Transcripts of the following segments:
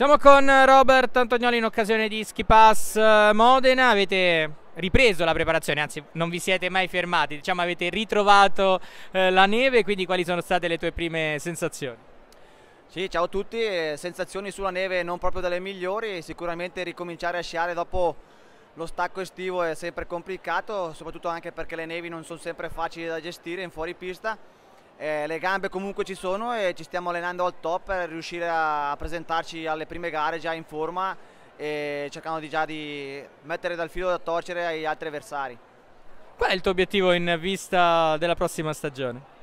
Siamo con Robert Antonioli in occasione di Ski Pass eh, Modena, avete ripreso la preparazione, anzi non vi siete mai fermati, diciamo avete ritrovato eh, la neve, quindi quali sono state le tue prime sensazioni? Sì, ciao a tutti, eh, sensazioni sulla neve non proprio delle migliori, sicuramente ricominciare a sciare dopo lo stacco estivo è sempre complicato, soprattutto anche perché le nevi non sono sempre facili da gestire in fuori pista eh, le gambe comunque ci sono e ci stiamo allenando al top per riuscire a presentarci alle prime gare già in forma e cercando di già di mettere dal filo da torcere agli altri avversari. Qual è il tuo obiettivo in vista della prossima stagione?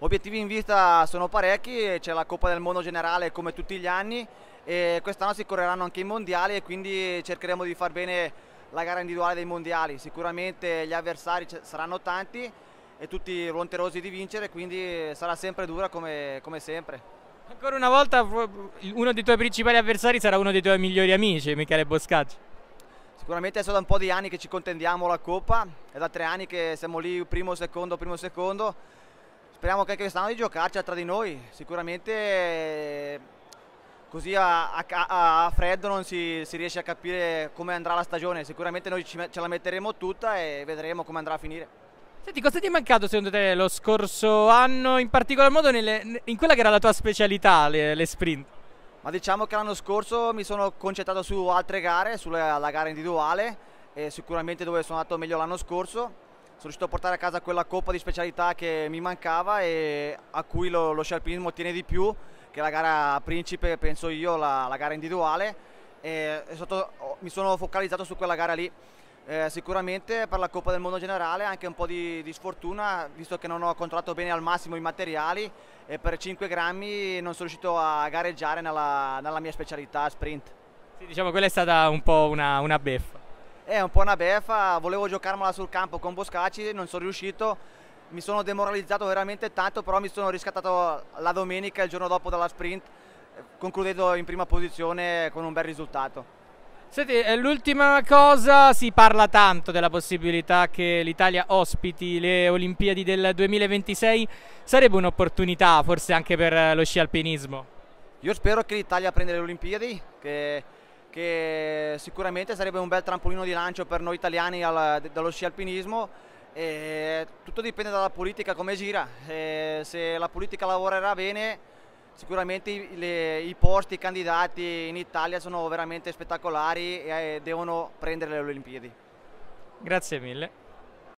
Obiettivi in vista sono parecchi, c'è la Coppa del Mondo generale come tutti gli anni e quest'anno si correranno anche i mondiali e quindi cercheremo di far bene la gara individuale dei mondiali. Sicuramente gli avversari saranno tanti e tutti volonterosi di vincere, quindi sarà sempre dura come, come sempre. Ancora una volta uno dei tuoi principali avversari sarà uno dei tuoi migliori amici, Michele Boscacci. Sicuramente è da un po' di anni che ci contendiamo la Coppa, è da tre anni che siamo lì primo, secondo, primo, secondo. Speriamo che anche quest'anno di giocarci tra di noi, sicuramente così a, a, a freddo non si, si, riesce a capire come andrà la stagione, sicuramente noi ce la metteremo tutta e vedremo come andrà a finire. Senti, cosa ti è mancato secondo te lo scorso anno, in particolar modo nelle, in quella che era la tua specialità, le, le sprint? Ma diciamo che l'anno scorso mi sono concentrato su altre gare, sulla gara individuale, sicuramente dove sono andato meglio l'anno scorso. Sono riuscito a portare a casa quella coppa di specialità che mi mancava e a cui lo, lo scialpinismo tiene di più, che la gara principe, penso io, la, la gara individuale. E, sotto, mi sono focalizzato su quella gara lì. Eh, sicuramente per la Coppa del Mondo generale anche un po' di, di, sfortuna visto che non ho controllato bene al massimo i materiali e per 5 grammi non sono riuscito a gareggiare nella, nella mia specialità sprint. Sì, diciamo quella è stata un po' una, una beffa. È un po' una beffa, volevo giocarmela sul campo con Boscacci, non sono riuscito, mi sono demoralizzato veramente tanto però mi sono riscattato la domenica il giorno dopo dalla sprint eh, concludendo in prima posizione con un bel risultato. Senti, eh, l'ultima cosa, si parla tanto della possibilità che l'Italia ospiti le Olimpiadi del 2026, sarebbe un'opportunità forse anche per eh, lo sci alpinismo? Io spero che l'Italia prenda le Olimpiadi, che, che, sicuramente sarebbe un bel trampolino di lancio per noi italiani al, dallo sci alpinismo. tutto dipende dalla politica come gira, e se la politica lavorerà bene Sicuramente i, le, i posti, candidati in Italia sono veramente spettacolari e eh, devono prendere le Olimpiadi. Grazie mille.